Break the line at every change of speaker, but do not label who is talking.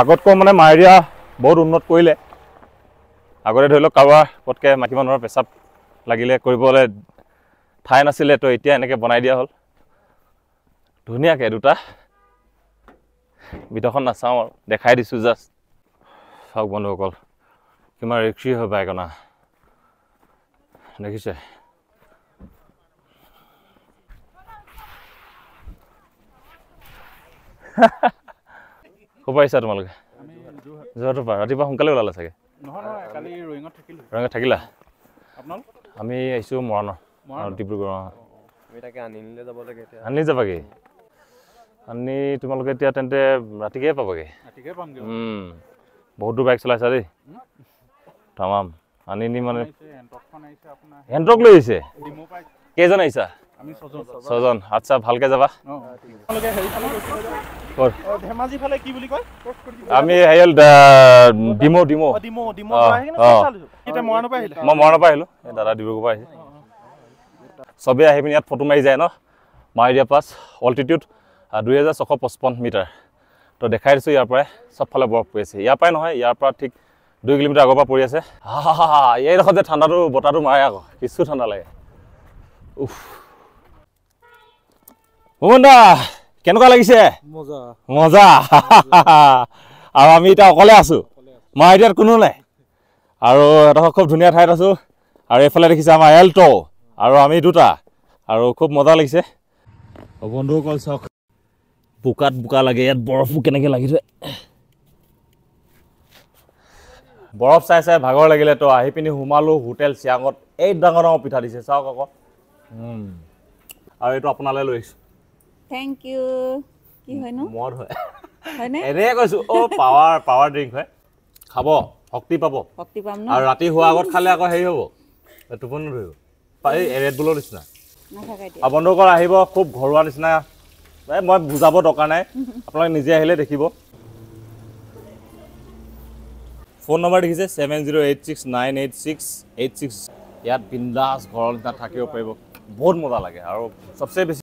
আগতকৈ মানে দিয়া বহুত উন্নত কৰিলে আগতে ধৰি লওক কাৰোবাৰ পতকৈ মাইকী মানুহৰ পেচাব লাগিলে কৰিবলৈ ঠাই নাছিলে তো এতিয়া এনেকৈ বনাই দিয়া হ'ল ধুনীয়াকৈ দুটা ভিতৰখন নাচাওঁ আৰু দেখাই দিছোঁ জাষ্ট চাওক বন্ধুসকল কিমান ৰিক্সি হয় বাইকনা দেখিছে পাৰিছা তোমালোকে যোৰহাটৰপৰা ৰাতিপুৱা সোনকালে ওলালা চাগে থাকিলা আমি আহিছোঁ মৰাণৰ ডিব্ৰুগড় আনি যাবাগে আনি তোমালোকে এতিয়া তেন্তে ৰাতিকে পাবাগে বহুত দূৰ বাইক চলাইছা দেই তাম আনি নি মানে হেণ্ডক লৈ আহিছে কেইজন আহিছা ছজন আচ্ছা ভালকে যাবা আমি ডিমো মই মৰাণৰ পৰা আহিলো দাদা ডিব্ৰুগড় পৰা আহিলো আহি পিনি ইয়াত ফটো মাৰি যায় ন মাৰি দিয়া পাছ অল্টিটিউড দুই হাজাৰ ছশ পঁচপন্ন মিটাৰ তো দেখাই দিছো ইয়াৰ পৰাই চবফালে বৰফ পৰি আছে ইয়াৰ পৰাই নহয় ইয়াৰ পৰা ঠিক দুই কিলোমিটাৰ আগৰ পৰা পৰি আছে হা হা হা এইডোখৰ যে ঠাণ্ডাটো বতাহটো মাৰে আকৌ কিছু ঠাণ্ডা লাগে উফ ভূমন কেনেকুৱা লাগিছে মজা আৰু আমি এতিয়া অকলে আছোঁ মা এতিয়া কোনো নাই আৰু এডোখৰ খুব ধুনীয়া ঠাইত আছোঁ আৰু এইফালে দেখিছে আমাৰ এল্ট' আৰু আমি দুটা আৰু খুব মজা লাগিছে বন্ধুসকল চাওক বোকাত বোকা লাগে ইয়াত বৰফো কেনেকৈ লাগিছে বৰফ চাই চাই ভাগৰ লাগিলে তো আহি পিনি সোমালো হোটেল চিয়াঙত এই ডাঙৰ ডাঙৰ পিঠা দিছে চাওক আকৌ আৰু এইটো আপোনালৈ লৈ আহিছোঁ থেংক ইউ কি হয়নো মদ হয় হয়নে এনেকৈ কৈছোঁ অ' পাৱাৰ পাৱাৰ ড্ৰিংক হয় খাব শক্তি পাব শক্তি পাম আৰু ৰাতি শোৱাৰ আগত খালে আকৌ হেৰি হ'ব টোপনি ধৰিব এই ৰেড বুলৰ নিচিনা আৰু বন্ধুসকল আহিব খুব ঘৰুৱা নিচিনা এই মই বুজাব দৰকাৰ নাই আপোনালোকে নিজে আহিলে দেখিব ফোন নম্বৰ দেখিছে seven zero' eight six nine eight six eight six ইয়াত বিন্দাছ ঘৰৰ নিচিনা থাকিব পাৰিব বহুত মজা লাগে আৰু চবচে বেছি